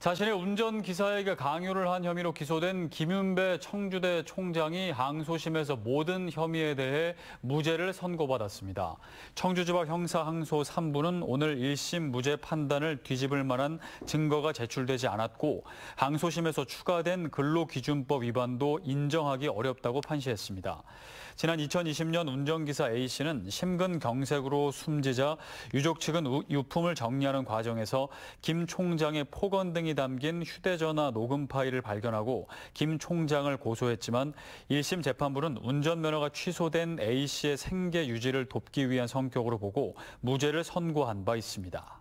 자신의 운전기사에게 강요를 한 혐의로 기소된 김윤배 청주대 총장이 항소심에서 모든 혐의에 대해 무죄를 선고받았습니다. 청주지법 형사항소 3부는 오늘 1심 무죄 판단을 뒤집을 만한 증거가 제출되지 않았고 항소심에서 추가된 근로기준법 위반도 인정하기 어렵다고 판시했습니다. 지난 2020년 운전기사 A씨는 심근경색으로 숨지자 유족 측은 유품을 정리하는 과정에서 김 총장의 폭언 등이 총이 담긴 휴대전화 녹음 파일을 발견하고 김 총장을 고소했지만 1심 재판부는 운전면허가 취소된 A씨의 생계 유지를 돕기 위한 성격으로 보고 무죄를 선고한 바 있습니다.